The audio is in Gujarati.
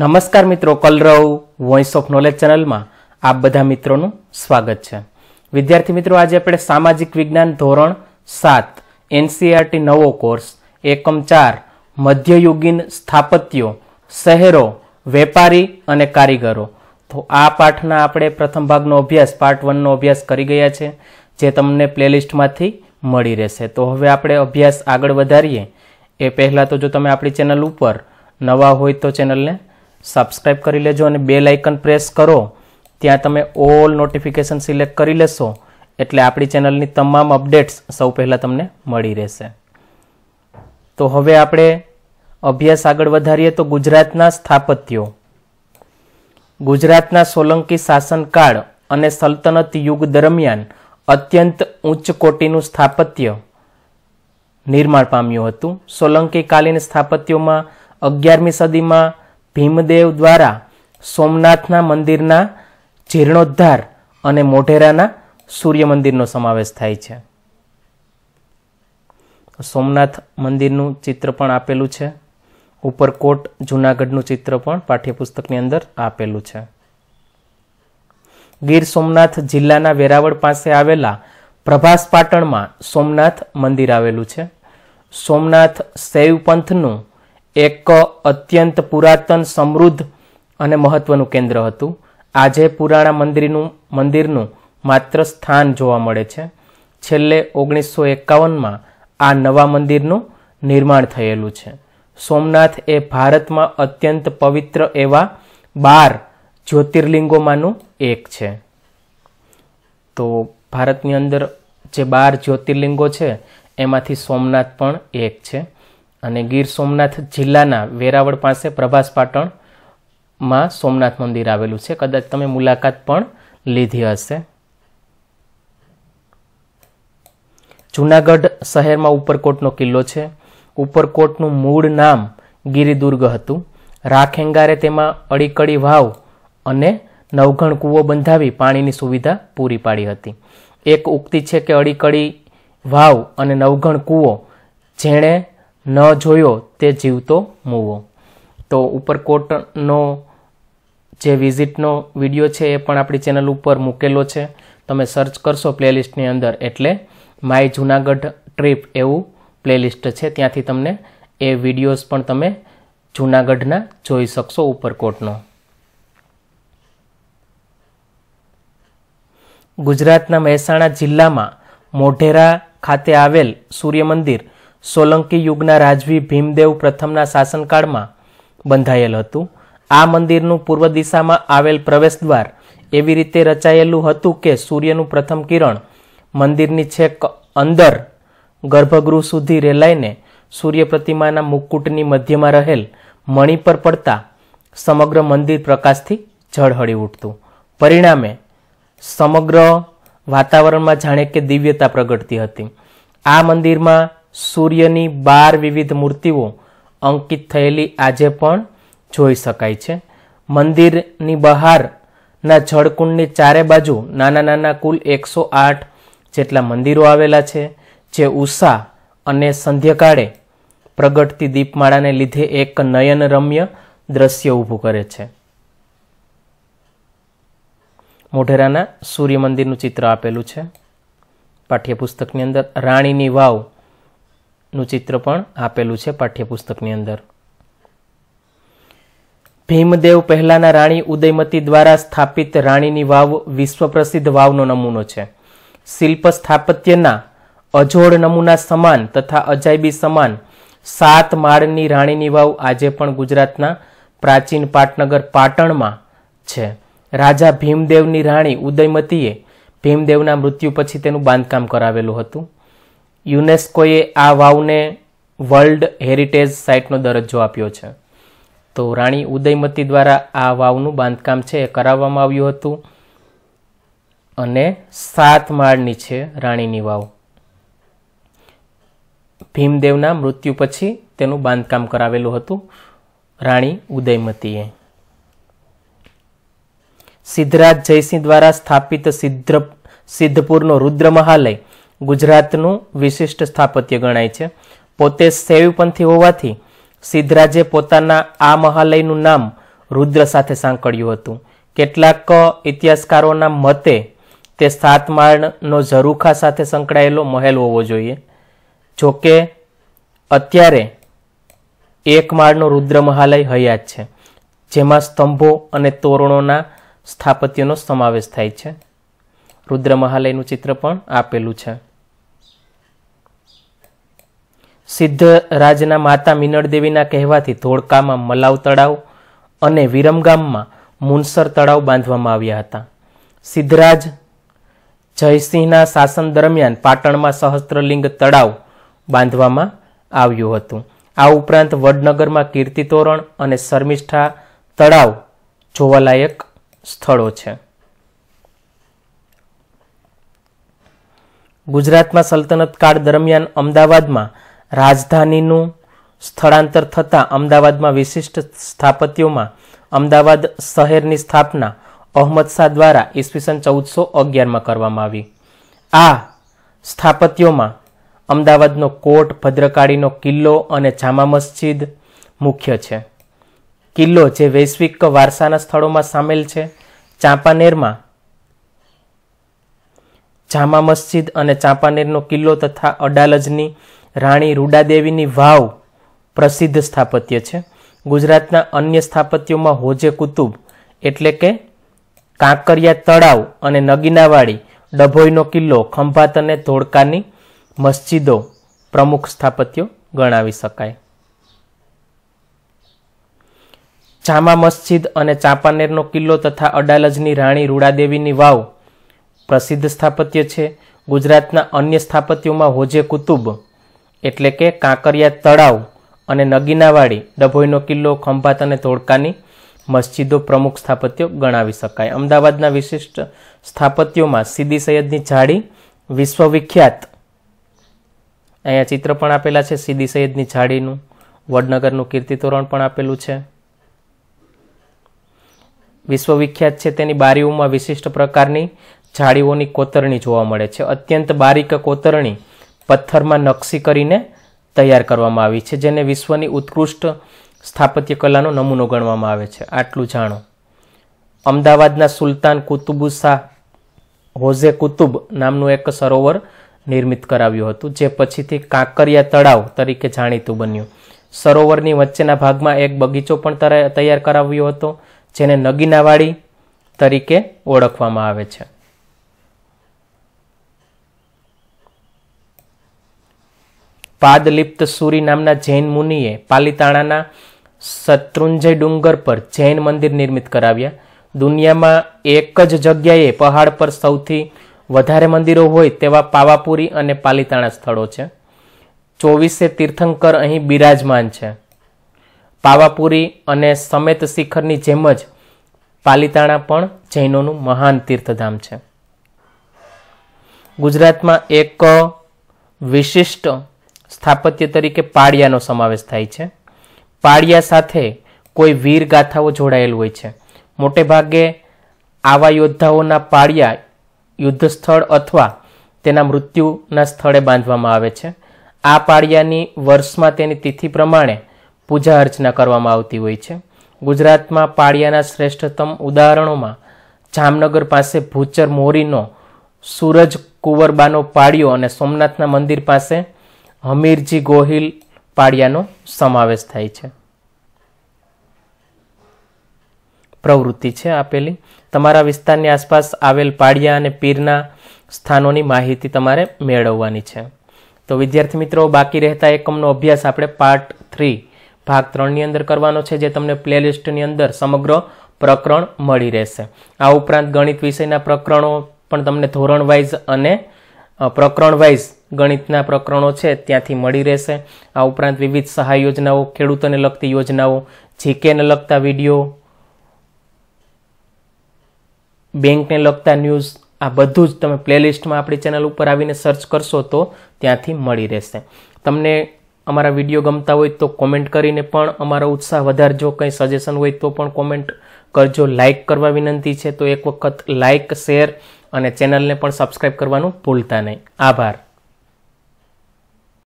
નમસ્કાર મિત્રો કલરવ વોઇસ ઓફ નોલેજ ચેનલમાં આપ બધા મિત્રોનું સ્વાગત છે વિદ્યાર્થી મિત્રો આજે આપણે સામાજિક વિજ્ઞાન ધોરણ સાત એનસીઆરટી e નવો કોર્સ એકમ ચાર મધ્યયુગીન સ્થાપત્યો શહેરો વેપારી અને કારીગરો તો આ પાઠના આપણે પ્રથમ ભાગનો અભ્યાસ પાર્ટ વનનો અભ્યાસ કરી ગયા છે જે તમને પ્લેલિસ્ટમાંથી મળી રહેશે તો હવે આપણે અભ્યાસ આગળ વધારીએ એ પહેલાં તો જો તમે આપણી ચેનલ ઉપર નવા હોય તો ચેનલને સબસ્ક્રાઈબ કરી લેજો અને બે લાઇકન પ્રેસ કરો ત્યાં તમે ઓલ નોટિફિકેશન સિલેક્ટ કરી લેશો એટલે આપણી ચેનલની તમામ અપડેટ્સ સૌ પહેલાં તમને મળી રહેશે તો હવે આપણે અભ્યાસ આગળ વધારીએ તો ગુજરાતના સ્થાપત્યો ગુજરાતના સોલંકી શાસનકાળ અને સલ્તનત યુગ દરમિયાન અત્યંત ઉચ્ચ કોટીનું સ્થાપત્ય નિર્માણ પામ્યું હતું સોલંકી કાલીન સ્થાપત્યોમાં અગિયારમી સદીમાં ભીમદેવ દ્વારા સોમનાથના મંદિરના જીર્ણોદ્ધાર અને મોઢેરાના સૂર્ય મંદિરનો સમાવેશ થાય છે સોમનાથ મંદિરનું ચિત્ર પણ આપેલું છે ઉપરકોટ જૂનાગઢનું ચિત્ર પણ પાઠ્યપુસ્તકની અંદર આપેલું છે ગીર સોમનાથ જિલ્લાના વેરાવળ પાસે આવેલા પ્રભાસ પાટણમાં સોમનાથ મંદિર આવેલું છે સોમનાથ શૈવ પંથનું એક અત્યંત પુરાતન સમૃદ્ધ અને મહત્વનું કેન્દ્ર હતું આજે પુરાણા મંદિરનું મંદિરનું માત્ર સ્થાન જોવા મળે છે છેલ્લે ઓગણીસો એકાવનમાં આ નવા મંદિરનું નિર્માણ થયેલું છે સોમનાથ એ ભારતમાં અત્યંત પવિત્ર એવા બાર જ્યોતિર્લિંગોમાંનું એક છે તો ભારતની અંદર જે બાર જ્યોતિર્લિંગો છે એમાંથી સોમનાથ પણ એક છે અને ગીર સોમનાથ જિલ્લાના વેરાવળ પાસે પ્રભાસ પાટણમાં સોમનાથ મંદિર આવેલું છે કદાચ તમે મુલાકાત પણ લીધી હશે જૂનાગઢ શહેરમાં ઉપરકોટનો કિલ્લો છે ઉપરકોટનું મૂળ નામ ગિરિદુર્ગ હતું રાખેંગારે તેમાં અડીકડી વાવ અને નવઘણ કૂવો બંધાવી પાણીની સુવિધા પૂરી પાડી હતી એક ઉક્તિ છે કે અડીકડી વાવ અને નવઘણ કૂવો જેણે ન જોયો તે જીવતો મૂવો તો ઉપરકોટનો જે વિઝિટનો વિડીયો છે એ પણ આપણી ચેનલ ઉપર મૂકેલો છે તમે સર્ચ કરશો પ્લેલિસ્ટની અંદર એટલે માય જુનાગઢ ટ્રીપ એવું પ્લેલિસ્ટ છે ત્યાંથી તમને એ વિડીયોઝ પણ તમે જુનાગઢના જોઈ શકશો ઉપરકોટનો ગુજરાતના મહેસાણા જિલ્લામાં મોઢેરા ખાતે આવેલ સૂર્યમંદિર મંદિર સોલંકી યુગના રાજવી ભીમદેવ પ્રથમના શાસનકાળમાં બંધાયેલ હતું આ મંદિરનું પૂર્વ દિશામાં આવેલ પ્રવેશ દ્વાર એવી રીતે રચાયેલું હતું કે સૂર્યનું પ્રથમ કિરણ મંદિરની છેક અંદર ગર્ભગૃહ સુધી રેલાઈને સૂર્ય પ્રતિમાના મુકુટની મધ્યમાં રહેલ મણિ પર પડતા સમગ્ર મંદિર પ્રકાશથી ઝળહળી ઉઠતું પરિણામે સમગ્ર વાતાવરણમાં જાણે કે દિવ્યતા પ્રગટતી હતી આ મંદિરમાં સૂર્યની બાર વિવિધ મૂર્તિઓ અંકિત થયેલી આજે પણ જોઈ શકાય છે મંદિરની બહારના જળકુંડની ચારે બાજુ નાના નાના કુલ એકસો આઠ જેટલા મંદિરો આવેલા છે જે ઉષા અને સંધ્યાકાળે પ્રગટતી દીપમાળાને લીધે એક નયનરમ્ય દ્રશ્ય ઊભું કરે છે મોઢેરાના સૂર્ય મંદિરનું ચિત્ર આપેલું છે પાઠ્યપુસ્તકની અંદર રાણીની વાવ નું ચિત્ર પણ આપેલું છે પાઠ્યપુસ્તકની અંદર ભીમદેવ પહેલાના રાણી ઉદયમતી દ્વારા સ્થાપિત રાણીની વાવ વિશ્વ પ્રસિદ્ધ વાવનો નમૂનો છે શિલ્પ સ્થાપત્યના અજોડ નમૂના સમાન તથા અજાયબી સમાન સાત માળની રાણીની વાવ આજે પણ ગુજરાતના પ્રાચીન પાટનગર પાટણમાં છે રાજા ભીમદેવની રાણી ઉદયમતીએ ભીમદેવના મૃત્યુ પછી તેનું બાંધકામ કરાવેલું હતું યુનેસ્કોએ આ વાવને વર્લ્ડ હેરિટેજ સાઇટનો દરજ્જો આપ્યો છે તો રાણી ઉદયમતી દ્વારા આ વાવનું બાંધકામ છે એ કરાવવામાં આવ્યું હતું અને સાત માળની છે રાણીની વાવ ભીમદેવના મૃત્યુ પછી તેનું બાંધકામ કરાવેલું હતું રાણી ઉદયમતીએ સિદ્ધરાજ જયસિંહ દ્વારા સ્થાપિત સિદ્ધ સિદ્ધપુરનો રુદ્ર મહાલય ગુજરાતનું વિશિષ્ટ સ્થાપત્ય ગણાય છે પોતે સેવપંથી હોવાથી સિદ્ધરાજે પોતાના આ મહાલયનું નામ રુદ્ર સાથે સાંકળ્યું હતું કેટલાક ઇતિહાસકારોના મતે તે સાત માળનો ઝરૂખા સાથે સંકળાયેલો મહેલ હોવો જોઈએ જોકે અત્યારે એક માળનો રુદ્ર મહાલય હયાત છે જેમાં સ્તંભો અને તોરણોના સ્થાપત્યનો સમાવેશ થાય છે રુદ્ર મહાલયનું ચિત્ર પણ આપેલું છે સિદ્ધરાજના માતા મિનળદેવીના કહેવાથી ધોળકામાં મલાવ તળાવ અને વિરમગામમાં મુનસર તળાવ બાંધવામાં આવ્યા હતા સિદ્ધરાજ જયસિંહના શાસન દરમિયાન પાટણમાં સહસ્ત્રલિંગ તળાવ બાંધવામાં આવ્યું હતું આ ઉપરાંત વડનગરમાં કીર્તિ તોરણ અને શર્મિષ્ઠા તળાવ જોવાલાયક સ્થળો છે ગુજરાતમાં સલ્તનત કાળ દરમિયાન અમદાવાદમાં રાજધાનીનું સ્થળાંતર થતાં અમદાવાદમાં વિશિષ્ટ સ્થાપત્યોમાં અમદાવાદ શહેરની સ્થાપના અહમદ શાહ દ્વારા ઈસવીસન ચૌદસો અગિયારમાં કરવામાં આવી આ સ્થાપત્યોમાં અમદાવાદનો કોટ ભદ્રકાળીનો કિલ્લો અને જામા મસ્જિદ મુખ્ય છે કિલ્લો જે વૈશ્વિક વારસાના સ્થળોમાં સામેલ છે ચાંપાનેરમાં જામા મસ્જિદ અને ચાંપાનેરનો કિલ્લો તથા અડાલજની રાણી રૂડાદેવીની વાવ પ્રસિદ્ધ સ્થાપત્ય છે ગુજરાતના અન્ય સ્થાપત્યોમાં હોજે કુતુબ એટલે કે કાંકરિયા તળાવ અને નગીનાવાડી ડભોઈનો કિલ્લો ખંભાત અને ધોળકાની મસ્જિદો પ્રમુખ સ્થાપત્યો ગણાવી શકાય ચામા મસ્જિદ અને ચાંપાનેરનો કિલ્લો તથા અડાલજની રાણી રૂડાદેવીની વાવ પ્રસિદ્ધ સ્થાપત્ય છે ગુજરાતના અન્ય સ્થાપત્યોમાં હોજે કુતુબ એટલે કે કાંકરિયા તળાવ અને નગીનાવાડી ડભોઈનો કિલ્લો ખંભાત અને ધોળકાની મસ્જિદો પ્રમુખ સ્થાપત્યો ગણાવી શકાય અમદાવાદના વિશિષ્ટ સ્થાપત્યોમાં સીદી સૈયદની જાળી વિશ્વવિખ્યાત અહીંયા ચિત્ર પણ આપેલા છે સીદી સૈયદની જાળીનું વડનગરનું કીર્તિ તોરણ પણ આપેલું છે વિશ્વવિખ્યાત છે તેની બારીઓમાં વિશિષ્ટ પ્રકારની જાળીઓની કોતરણી જોવા મળે છે અત્યંત બારીક કોતરણી પથ્થરમાં નકશી કરીને તૈયાર કરવામાં આવી છે જેને વિશ્વની ઉત્કૃષ્ટ સ્થાપત્ય કલાનો નમૂનો ગણવામાં આવે છે આટલું જાણો અમદાવાદના સુલતાન કુતુબુશાહ હોઝે કુતુબ નામનું એક સરોવર નિર્મિત કરાવ્યું હતું જે પછીથી કાંકરિયા તળાવ તરીકે જાણીતું બન્યું સરોવરની વચ્ચેના ભાગમાં એક બગીચો પણ તૈયાર કરાવ્યો હતો જેને નગીનાવાડી તરીકે ઓળખવામાં આવે છે પાદલિપ્ત સુરી નામના જૈન મુનિએ પાલિતાણાના શત્રુંજય ડુંગર પર જૈન મંદિર નિર્મિત કરાવ્યા દુનિયામાં એક જ જગ્યાએ પહાડ પર સૌથી વધારે મંદિરો હોય તેવા પાવાપુરી અને પાલિતાણા સ્થળો છે ચોવીસે તીર્થંકર અહીં બિરાજમાન છે પાવાપુરી અને સમેત શિખરની જેમ જ પાલિતાણા પણ જૈનોનું મહાન તીર્થધામ છે ગુજરાતમાં એક વિશિષ્ટ સ્થાપત્ય તરીકે પાળિયાનો સમાવેશ થાય છે પાળિયા સાથે કોઈ વીર ગાથાઓ જોડાયેલ હોય છે મોટે ભાગે આવા યોદ્ધાઓના પાળિયા યુદ્ધ સ્થળ અથવા તેના મૃત્યુના સ્થળે બાંધવામાં આવે છે આ પાળિયાની વર્ષમાં તેની તિથિ પ્રમાણે પૂજા અર્ચના કરવામાં આવતી હોય છે ગુજરાતમાં પાળિયાના શ્રેષ્ઠતમ ઉદાહરણોમાં જામનગર પાસે ભૂચર મોરીનો સૂરજ કુંવરબાનો પાળિયો અને સોમનાથના મંદિર પાસે હમીરજી ગોહિલ પાડિયાનો સમાવેશ થાય છે પ્રવૃત્તિ છે આપેલી તમારા વિસ્તારની આસપાસ આવેલ પાડિયા અને પીરના સ્થાનોની માહિતી તમારે મેળવવાની છે તો વિદ્યાર્થી મિત્રો બાકી રહેતા એકમનો અભ્યાસ આપણે પાર્ટ થ્રી ભાગ ત્રણની અંદર કરવાનો છે જે તમને પ્લેલિસ્ટની અંદર સમગ્ર પ્રકરણ મળી રહેશે આ ઉપરાંત ગણિત વિષયના પ્રકરણો પણ તમને ધોરણ વાઇઝ અને પ્રકરણ વાઇઝ ગણિતના પ્રકરણો છે ત્યાંથી મળી રહેશે આ ઉપરાંત વિવિધ સહાય યોજનાઓ ખેડૂતોને લગતી યોજનાઓ જીકેને લગતા વિડીયો બેંકને લગતા ન્યૂઝ આ બધું જ તમે પ્લેલિસ્ટમાં આપણી ચેનલ ઉપર આવીને સર્ચ કરશો તો ત્યાંથી મળી રહેશે તમને અમારા વિડીયો ગમતા હોય તો કોમેન્ટ કરીને પણ અમારો ઉત્સાહ વધારજો કંઈ સજેશન હોય તો પણ કોમેન્ટ કરજો લાઇક કરવા વિનંતી છે તો એક વખત લાઇક શેર અને ચેનલને પણ સબસ્ક્રાઈબ કરવાનું ભૂલતા નહીં આભાર